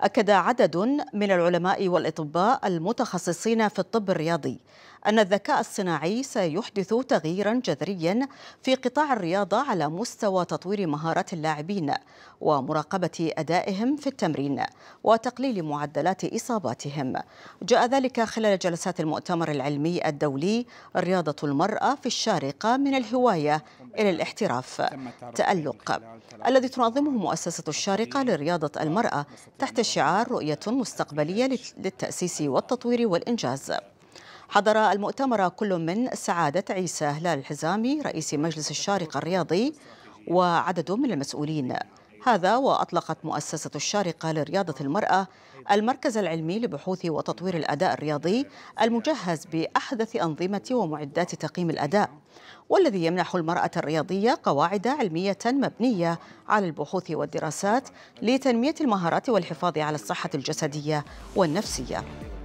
أكد عدد من العلماء والأطباء المتخصصين في الطب الرياضي أن الذكاء الصناعي سيحدث تغييرا جذريا في قطاع الرياضة على مستوى تطوير مهارات اللاعبين ومراقبة أدائهم في التمرين وتقليل معدلات إصاباتهم جاء ذلك خلال جلسات المؤتمر العلمي الدولي رياضة المرأة في الشارقة من الهواية إلى الاحتراف تألق الذي تنظمه مؤسسة الشارقة لرياضة المرأة تحت شعار رؤية مستقبلية للتأسيس والتطوير والإنجاز حضر المؤتمر كل من سعادة عيسى هلال الحزامي رئيس مجلس الشارقة الرياضي وعدد من المسؤولين هذا وأطلقت مؤسسة الشارقة لرياضة المرأة المركز العلمي لبحوث وتطوير الأداء الرياضي المجهز بأحدث أنظمة ومعدات تقييم الأداء والذي يمنح المرأة الرياضية قواعد علمية مبنية على البحوث والدراسات لتنمية المهارات والحفاظ على الصحة الجسدية والنفسية